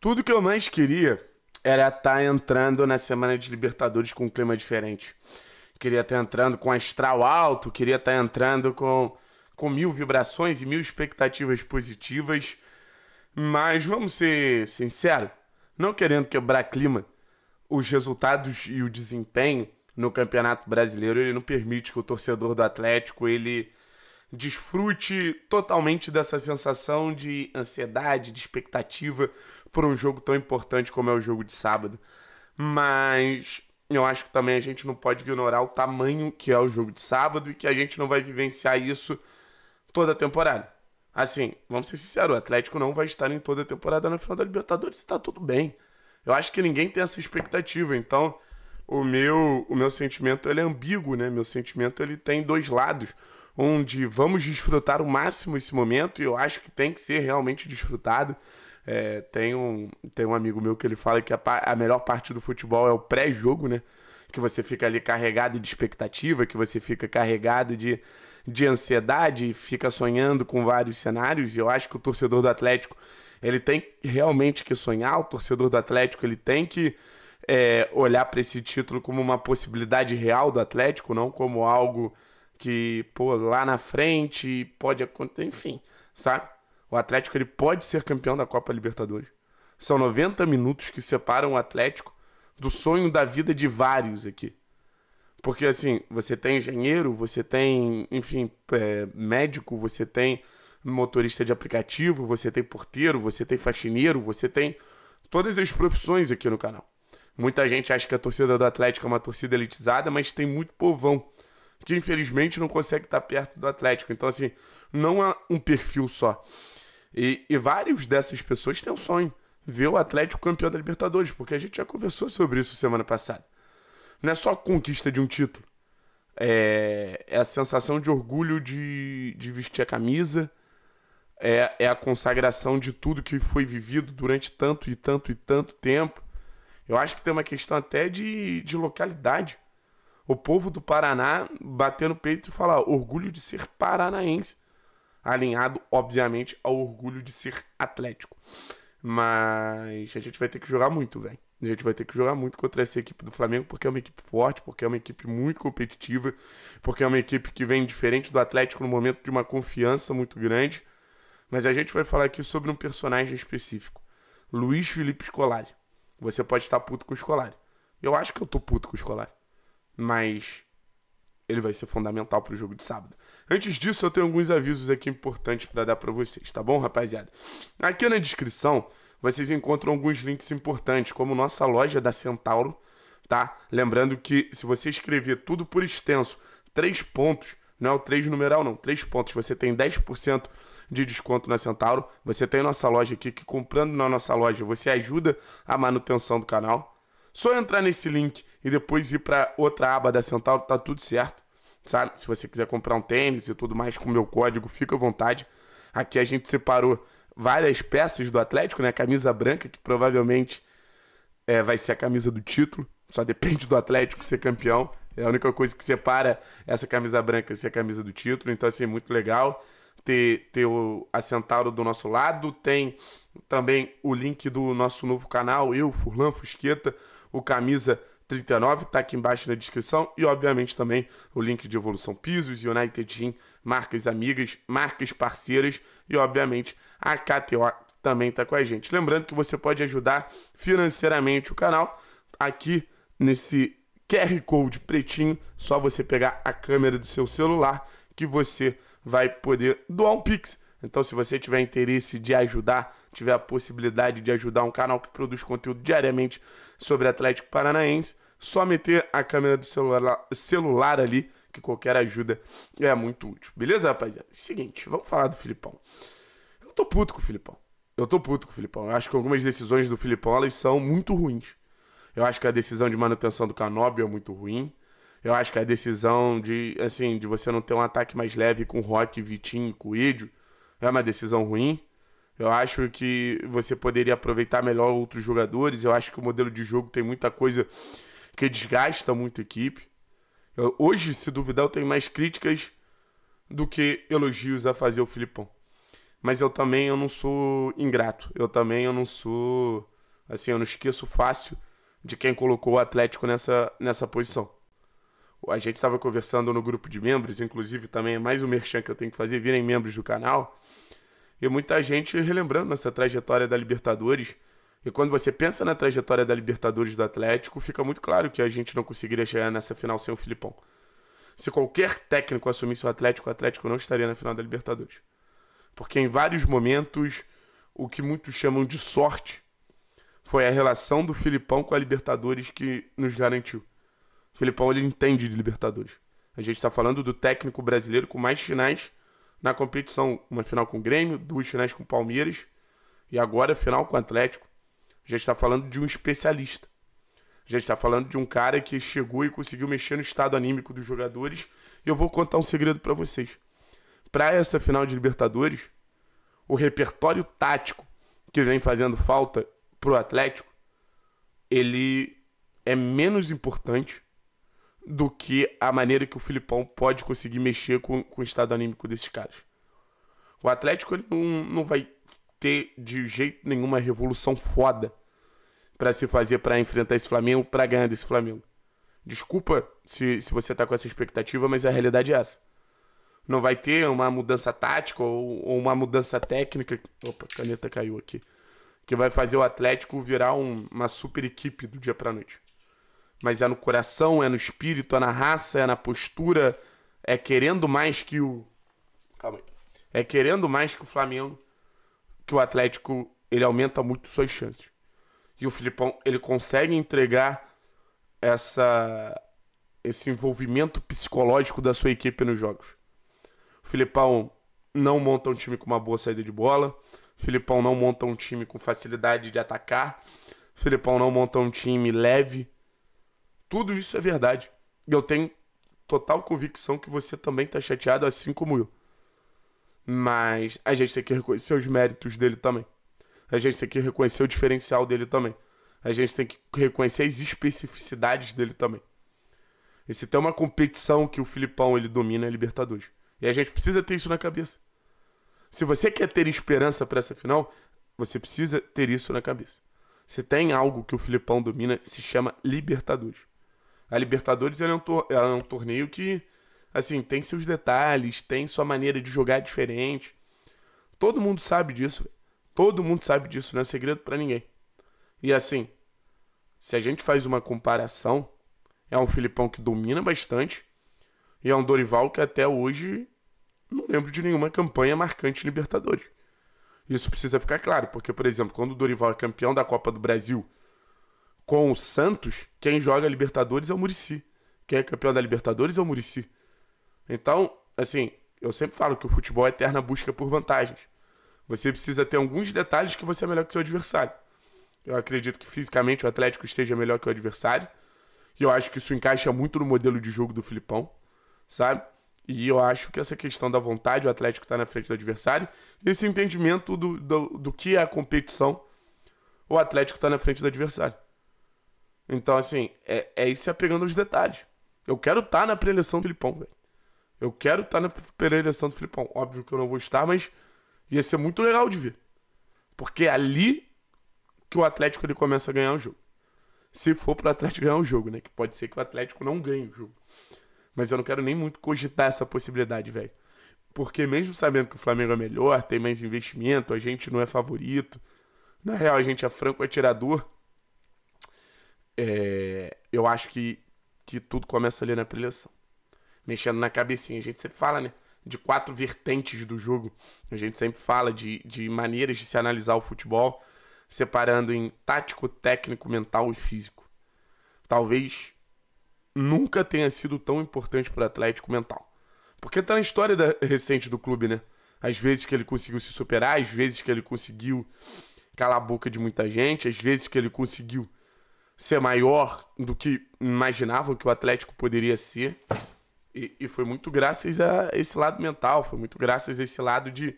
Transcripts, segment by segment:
Tudo que eu mais queria era estar tá entrando na semana de Libertadores com um clima diferente. Queria estar tá entrando com astral alto, queria estar tá entrando com, com mil vibrações e mil expectativas positivas. Mas vamos ser sinceros, não querendo quebrar clima, os resultados e o desempenho no Campeonato Brasileiro ele não permite que o torcedor do Atlético ele Desfrute totalmente dessa sensação de ansiedade, de expectativa por um jogo tão importante como é o jogo de sábado. Mas eu acho que também a gente não pode ignorar o tamanho que é o jogo de sábado e que a gente não vai vivenciar isso toda a temporada. Assim, vamos ser sinceros, o Atlético não vai estar em toda a temporada na final da Libertadores e tá tudo bem. Eu acho que ninguém tem essa expectativa, então o meu, o meu sentimento ele é ambíguo, né? Meu sentimento ele tem dois lados onde vamos desfrutar o máximo esse momento, e eu acho que tem que ser realmente desfrutado. É, tem, um, tem um amigo meu que ele fala que a, a melhor parte do futebol é o pré-jogo, né? Que você fica ali carregado de expectativa, que você fica carregado de, de ansiedade, fica sonhando com vários cenários, e eu acho que o torcedor do Atlético ele tem realmente que sonhar, o torcedor do Atlético ele tem que é, olhar para esse título como uma possibilidade real do Atlético, não como algo que, pô, lá na frente pode acontecer, enfim, sabe? O Atlético ele pode ser campeão da Copa Libertadores. São 90 minutos que separam o Atlético do sonho da vida de vários aqui. Porque assim, você tem engenheiro, você tem, enfim, é, médico, você tem motorista de aplicativo, você tem porteiro, você tem faxineiro, você tem todas as profissões aqui no canal. Muita gente acha que a torcida do Atlético é uma torcida elitizada, mas tem muito povão que infelizmente não consegue estar perto do Atlético. Então, assim, não há é um perfil só. E, e vários dessas pessoas têm um sonho. Ver o Atlético campeão da Libertadores, porque a gente já conversou sobre isso semana passada. Não é só a conquista de um título. É, é a sensação de orgulho de, de vestir a camisa. É, é a consagração de tudo que foi vivido durante tanto e tanto e tanto tempo. Eu acho que tem uma questão até de, de localidade o povo do Paraná bater no peito e falar orgulho de ser paranaense, alinhado, obviamente, ao orgulho de ser atlético. Mas a gente vai ter que jogar muito, velho. A gente vai ter que jogar muito contra essa equipe do Flamengo, porque é uma equipe forte, porque é uma equipe muito competitiva, porque é uma equipe que vem diferente do Atlético no momento de uma confiança muito grande. Mas a gente vai falar aqui sobre um personagem específico: Luiz Felipe Scolari. Você pode estar puto com o Scolari. Eu acho que eu tô puto com o Scolari mas ele vai ser fundamental para o jogo de sábado. Antes disso, eu tenho alguns avisos aqui importantes para dar para vocês, tá bom, rapaziada? Aqui na descrição, vocês encontram alguns links importantes, como nossa loja da Centauro, tá? Lembrando que se você escrever tudo por extenso, três pontos, não é o numeral não, três pontos, você tem 10% de desconto na Centauro. Você tem nossa loja aqui que comprando na nossa loja, você ajuda a manutenção do canal. Só entrar nesse link e depois ir para outra aba da Centauro, tá tudo certo, sabe? Se você quiser comprar um tênis e tudo mais com o meu código, fica à vontade. Aqui a gente separou várias peças do Atlético, né? Camisa branca, que provavelmente é, vai ser a camisa do título, só depende do Atlético ser campeão. É a única coisa que separa essa camisa branca ser a camisa do título, então assim, é muito legal ter, ter o, a Centauro do nosso lado. Tem também o link do nosso novo canal, eu, Furlan Fusqueta, o Camisa 39, está aqui embaixo na descrição e, obviamente, também o link de Evolução Pisos, United Team, marcas amigas, marcas parceiras e, obviamente, a KTO também está com a gente. Lembrando que você pode ajudar financeiramente o canal aqui nesse QR Code pretinho, só você pegar a câmera do seu celular que você vai poder doar um Pix. Então, se você tiver interesse de ajudar, tiver a possibilidade de ajudar um canal que produz conteúdo diariamente sobre Atlético Paranaense, só meter a câmera do celular, celular ali, que qualquer ajuda é muito útil. Beleza, rapaziada? Seguinte, vamos falar do Filipão. Eu tô puto com o Filipão. Eu tô puto com o Filipão. Eu acho que algumas decisões do Filipão, elas são muito ruins. Eu acho que a decisão de manutenção do Canóbio é muito ruim. Eu acho que a decisão de, assim, de você não ter um ataque mais leve com Rock, Vitinho, Coelho, é uma decisão ruim. Eu acho que você poderia aproveitar melhor outros jogadores. Eu acho que o modelo de jogo tem muita coisa porque desgasta muito a equipe. Eu, hoje, se duvidar, eu tenho mais críticas do que elogios a fazer o Filipão. Mas eu também eu não sou ingrato. Eu também eu não sou assim, eu não esqueço fácil de quem colocou o Atlético nessa, nessa posição. A gente estava conversando no grupo de membros, inclusive também é mais um merchan que eu tenho que fazer, virem membros do canal. E muita gente relembrando essa trajetória da Libertadores e quando você pensa na trajetória da Libertadores do Atlético, fica muito claro que a gente não conseguiria chegar nessa final sem o Filipão. Se qualquer técnico assumisse o Atlético, o Atlético não estaria na final da Libertadores. Porque em vários momentos, o que muitos chamam de sorte foi a relação do Filipão com a Libertadores que nos garantiu. O Filipão ele entende de Libertadores. A gente está falando do técnico brasileiro com mais finais na competição. Uma final com o Grêmio, duas finais com o Palmeiras e agora final com o Atlético. A gente está falando de um especialista. A gente está falando de um cara que chegou e conseguiu mexer no estado anímico dos jogadores. E eu vou contar um segredo para vocês. Para essa final de Libertadores, o repertório tático que vem fazendo falta para o Atlético, ele é menos importante do que a maneira que o Filipão pode conseguir mexer com, com o estado anímico desses caras. O Atlético ele não, não vai ter de jeito nenhuma revolução foda para se fazer para enfrentar esse Flamengo, para ganhar desse Flamengo. Desculpa se, se você tá com essa expectativa, mas a realidade é essa. Não vai ter uma mudança tática ou, ou uma mudança técnica. Opa, a caneta caiu aqui. Que vai fazer o Atlético virar um, uma super equipe do dia para noite. Mas é no coração, é no espírito, é na raça, é na postura. É querendo mais que o. Calma aí. É querendo mais que o Flamengo. Que o Atlético ele aumenta muito suas chances. E o Filipão, ele consegue entregar essa esse envolvimento psicológico da sua equipe nos jogos. O Filipão não monta um time com uma boa saída de bola. O Filipão não monta um time com facilidade de atacar. O Filipão não monta um time leve. Tudo isso é verdade. E eu tenho total convicção que você também está chateado, assim como eu. Mas a gente tem que reconhecer os méritos dele também a gente tem que reconhecer o diferencial dele também. A gente tem que reconhecer as especificidades dele também. E se tem uma competição que o Filipão ele domina é Libertadores. E a gente precisa ter isso na cabeça. Se você quer ter esperança para essa final, você precisa ter isso na cabeça. Se tem algo que o Filipão domina, se chama Libertadores. A Libertadores ela é, um ela é um torneio que, assim, tem seus detalhes, tem sua maneira de jogar diferente. Todo mundo sabe disso. Todo mundo sabe disso, não é segredo para ninguém. E assim, se a gente faz uma comparação, é um Filipão que domina bastante e é um Dorival que até hoje não lembro de nenhuma campanha marcante Libertadores. Isso precisa ficar claro, porque, por exemplo, quando o Dorival é campeão da Copa do Brasil com o Santos, quem joga Libertadores é o Murici. Quem é campeão da Libertadores é o Murici. Então, assim, eu sempre falo que o futebol é eterna busca por vantagens. Você precisa ter alguns detalhes que você é melhor que seu adversário. Eu acredito que fisicamente o Atlético esteja melhor que o adversário. E eu acho que isso encaixa muito no modelo de jogo do Filipão, sabe? E eu acho que essa questão da vontade, o Atlético está na frente do adversário, esse entendimento do, do, do que é a competição, o Atlético está na frente do adversário. Então, assim, é, é isso apegando é aos detalhes. Eu quero estar tá na pré-eleição do Filipão, velho. Eu quero estar tá na pré-eleição do Filipão. Óbvio que eu não vou estar, mas Ia ser muito legal de ver. Porque é ali que o Atlético ele começa a ganhar o jogo. Se for para o Atlético ganhar o jogo, né? Que pode ser que o Atlético não ganhe o jogo. Mas eu não quero nem muito cogitar essa possibilidade, velho. Porque mesmo sabendo que o Flamengo é melhor, tem mais investimento, a gente não é favorito. Na real, a gente é franco atirador. É, eu acho que, que tudo começa ali na preleção. Mexendo na cabecinha. A gente sempre fala, né? de quatro vertentes do jogo. A gente sempre fala de, de maneiras de se analisar o futebol, separando em tático, técnico, mental e físico. Talvez nunca tenha sido tão importante para o Atlético mental. Porque está na história da, recente do clube, né? Às vezes que ele conseguiu se superar, às vezes que ele conseguiu calar a boca de muita gente, às vezes que ele conseguiu ser maior do que imaginavam que o Atlético poderia ser. E, e, foi muito graças a esse lado mental, foi muito graças a esse lado de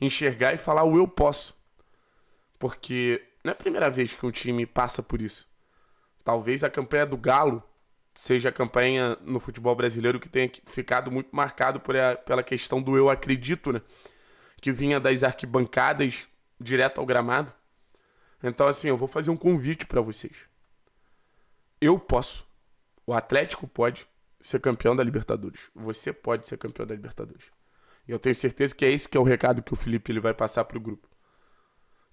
enxergar e falar o eu posso. Porque não é a primeira vez que um time passa por isso. Talvez a campanha do Galo seja a campanha no futebol brasileiro que tenha ficado muito marcado por a, pela questão do eu acredito, né? Que vinha das arquibancadas direto ao gramado. Então, assim, eu vou fazer um convite para vocês. Eu posso. O Atlético pode ser campeão da Libertadores. Você pode ser campeão da Libertadores. E eu tenho certeza que é esse que é o recado que o Felipe ele vai passar para o grupo.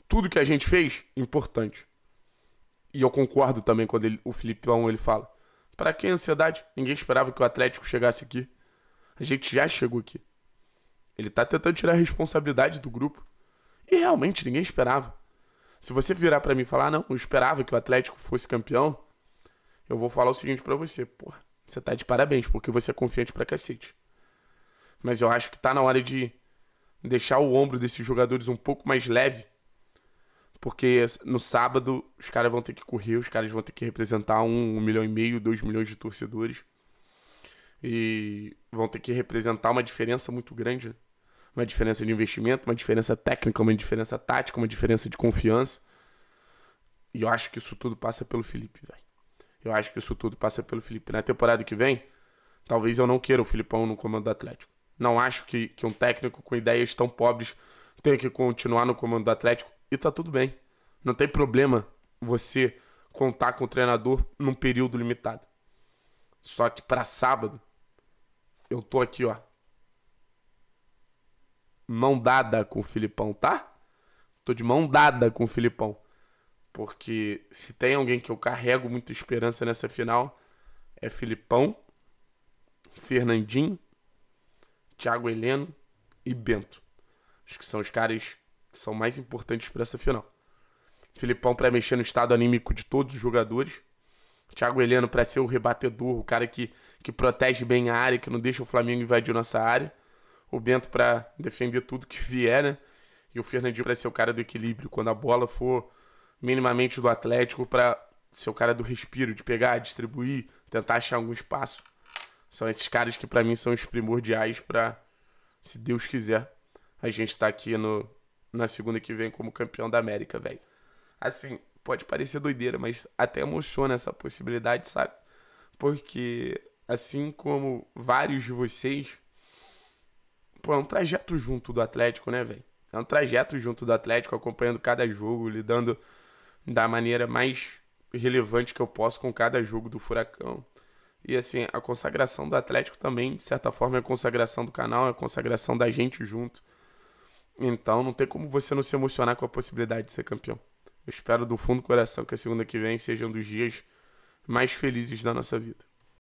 Tudo que a gente fez, importante. E eu concordo também quando ele, o Filipão ele fala. Para que ansiedade? Ninguém esperava que o Atlético chegasse aqui. A gente já chegou aqui. Ele tá tentando tirar a responsabilidade do grupo. E realmente ninguém esperava. Se você virar para mim e falar, ah, não, eu esperava que o Atlético fosse campeão, eu vou falar o seguinte para você, porra. Você tá de parabéns, porque você é confiante pra cacete. Mas eu acho que tá na hora de deixar o ombro desses jogadores um pouco mais leve. Porque no sábado os caras vão ter que correr, os caras vão ter que representar um, um milhão e meio, dois milhões de torcedores. E vão ter que representar uma diferença muito grande. Né? Uma diferença de investimento, uma diferença técnica, uma diferença tática, uma diferença de confiança. E eu acho que isso tudo passa pelo Felipe, velho. Eu acho que isso tudo passa pelo Felipe. Na temporada que vem, talvez eu não queira o Filipão no comando do Atlético. Não acho que, que um técnico com ideias tão pobres tenha que continuar no comando do Atlético. E tá tudo bem. Não tem problema você contar com o treinador num período limitado. Só que para sábado, eu tô aqui, ó. Mão dada com o Filipão, tá? Tô de mão dada com o Filipão. Porque se tem alguém que eu carrego muita esperança nessa final, é Filipão, Fernandinho, Thiago Heleno e Bento. Acho que são os caras que são mais importantes para essa final. Filipão para mexer no estado anímico de todos os jogadores. Thiago Heleno para ser o rebatedor, o cara que, que protege bem a área, que não deixa o Flamengo invadir nossa área. O Bento para defender tudo que vier, né? E o Fernandinho para ser o cara do equilíbrio. Quando a bola for minimamente do Atlético para ser o cara do respiro, de pegar, distribuir, tentar achar algum espaço. São esses caras que para mim são os primordiais para, se Deus quiser, a gente tá aqui no, na segunda que vem como campeão da América, velho. Assim, pode parecer doideira, mas até emociona essa possibilidade, sabe? Porque, assim como vários de vocês, pô, é um trajeto junto do Atlético, né, velho? É um trajeto junto do Atlético, acompanhando cada jogo, lidando da maneira mais relevante que eu posso com cada jogo do Furacão. E assim, a consagração do Atlético também, de certa forma, é a consagração do canal, é a consagração da gente junto. Então não tem como você não se emocionar com a possibilidade de ser campeão. Eu espero do fundo do coração que a segunda que vem seja um dos dias mais felizes da nossa vida.